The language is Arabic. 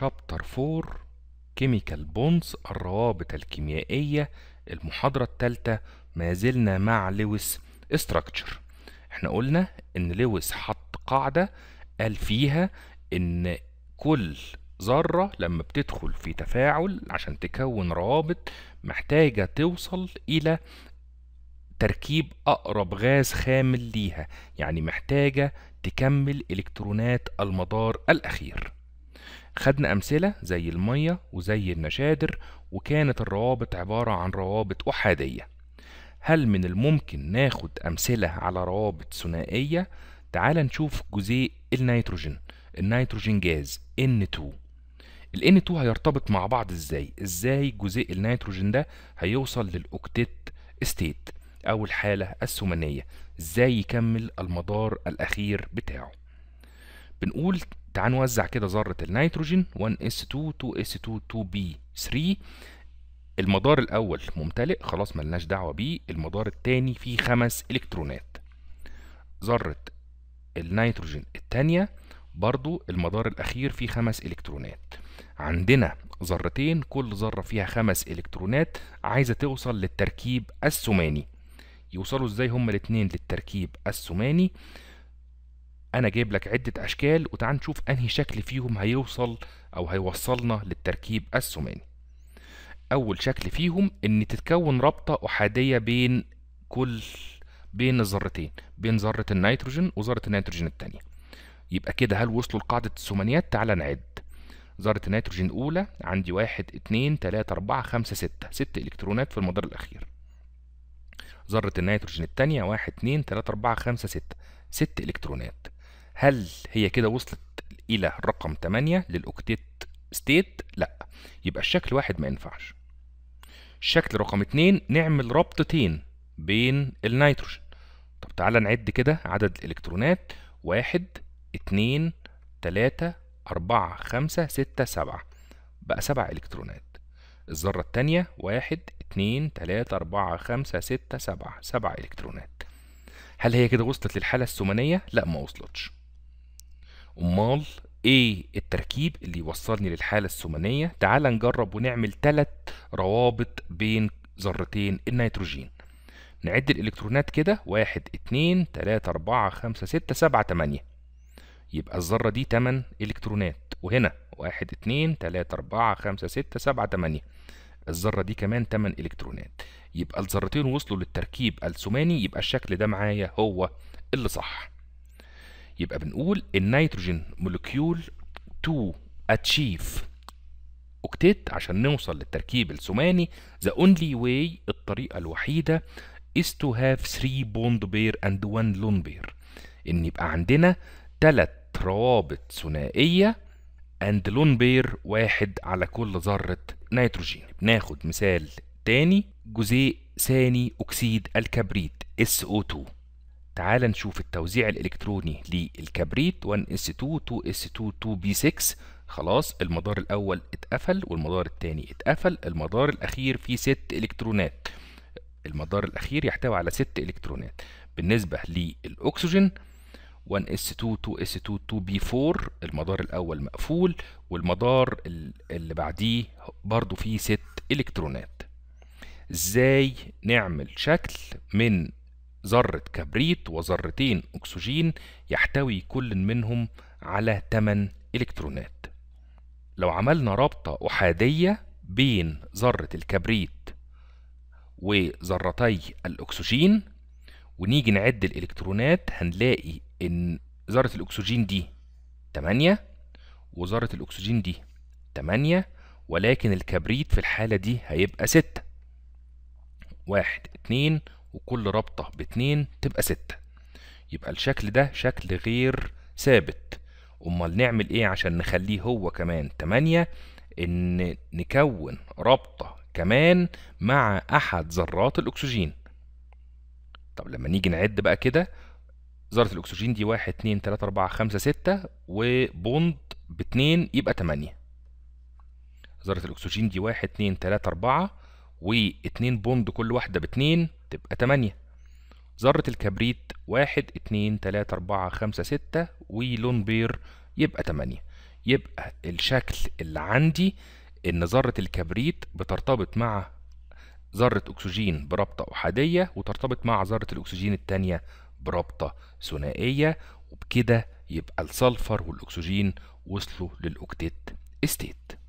شابتر 4 كيميكال بونز الروابط الكيميائية المحاضرة التالتة ما زلنا مع لويس استراكتشر احنا قلنا ان لويس حط قاعدة قال فيها ان كل ذرة لما بتدخل في تفاعل عشان تكون روابط محتاجة توصل إلى تركيب أقرب غاز خامل ليها يعني محتاجة تكمل إلكترونات المدار الأخير خدنا أمثلة زي المية وزي النشادر وكانت الروابط عبارة عن روابط أحادية هل من الممكن ناخد أمثلة على روابط ثنائية؟ تعال نشوف جزيء النيتروجين النيتروجين جاز N2 ال N2 هيرتبط مع بعض ازاي؟ ازاي جزيء النيتروجين ده هيوصل للأكتيت ستيت أو الحالة الثمانية ازاي يكمل المدار الأخير بتاعه بنقول تعال نوزع كده ذرة النيتروجين 1s2 2s2 2b3 المدار الأول ممتلئ خلاص ملناش دعوة بيه المدار الثاني فيه خمس إلكترونات ذرة النيتروجين الثانية برضو المدار الأخير فيه خمس إلكترونات عندنا ذرتين كل ذرة فيها خمس إلكترونات عايزة توصل للتركيب الثماني يوصلوا ازاي هما الاتنين للتركيب الثماني انا جايب لك عده اشكال وتعال نشوف انهي شكل فيهم هيوصل او هيوصلنا للتركيب الثماني اول شكل فيهم ان تتكون رابطه احاديه بين كل بين الذرتين بين ذره النيتروجين وذره النيتروجين الثانيه يبقى كده هل وصلوا لقاعده الثمانيات تعال نعد ذره النيتروجين الاولى عندي 1 2 3 4 5 6 6 الكترونات في المدار الاخير ذره النيتروجين الثانيه 1 2 3 4 5 6 6 الكترونات هل هي كده وصلت إلى رقم 8 للأوكتيت ستيت؟ لا يبقى الشكل واحد ما ينفعش الشكل رقم 2 نعمل ربطتين بين النيتروجين طب تعالى نعد كده عدد الإلكترونات واحد اتنين تلاتة أربعة خمسة ستة سبعة بقى سبع إلكترونات الذرة التانية واحد اتنين تلاتة أربعة خمسة ستة سبعة سبع إلكترونات هل هي كده وصلت للحالة الثمانية؟ لا ما وصلتش امال ايه التركيب اللي يوصلني للحالة الثمانية تعال نجرب ونعمل ثلاث روابط بين ذرتين النيتروجين نعد الالكترونات كده واحد اتنين تلاتة اربعة خمسة ستة سبعة تمانية يبقى الذرة دي تمن الكترونات وهنا واحد اتنين تلاتة اربعة خمسة ستة سبعة تمانية الذرة دي كمان تمن الكترونات يبقى الذرتين وصلوا للتركيب الثماني يبقى الشكل ده معايا هو اللي صح يبقى بنقول النيتروجين مولكيول تو اتشيف اوكتيت عشان نوصل للتركيب الثماني ذا اونلي واي الطريقه الوحيده is to have 3 bond pair and 1 lone pair ان يبقى عندنا ثلاث روابط ثنائيه and لون بير واحد على كل ذره نيتروجين بناخد مثال تاني جزيء ثاني اكسيد الكبريت SO2 تعال نشوف التوزيع الإلكتروني للكبريت 1s2 2s2 2b6 خلاص المدار الأول اتقفل والمدار الثاني اتقفل المدار الأخير فيه ست إلكترونات المدار الأخير يحتوي على ست إلكترونات بالنسبة للأكسجين 1s2 2s2 2b4 المدار الأول مقفول والمدار اللي بعديه برضو فيه ست إلكترونات ازاي نعمل شكل من ذرة كبريت وذرتين أكسجين يحتوي كل منهم على 8 إلكترونات لو عملنا رابطة أحادية بين ذرة الكبريت وذرتي الأكسجين ونيجي نعد الإلكترونات هنلاقي إن ذرة الأكسجين دي 8 وذرة الأكسجين دي 8 ولكن الكبريت في الحالة دي هيبقى 6 واحد اتنين وكل رابطة باتنين تبقى ستة يبقى الشكل ده شكل غير ثابت امال نعمل ايه عشان نخليه هو كمان تمانية ان نكون رابطة كمان مع احد ذرات الاكسجين طب لما نيجي نعد بقى كده ذرة الأكسجين دي واحد اتنين تلاتة أربعة خمسة ستة وبوند باتنين يبقى تمانية ذرة الأكسجين دي واحد اتنين تلاتة أربعة واتنين بوند كل واحدة باتنين تبقى 8 ذرة الكبريت 1 2 3 4 5 6 ولون بير يبقى 8 يبقى الشكل اللي عندي إن ذرة الكبريت بترتبط مع ذرة أكسجين برابطة أحادية وترتبط مع ذرة الأكسجين التانية برابطة ثنائية وبكده يبقى السلفر والأكسجين وصلوا للاكتيت استيت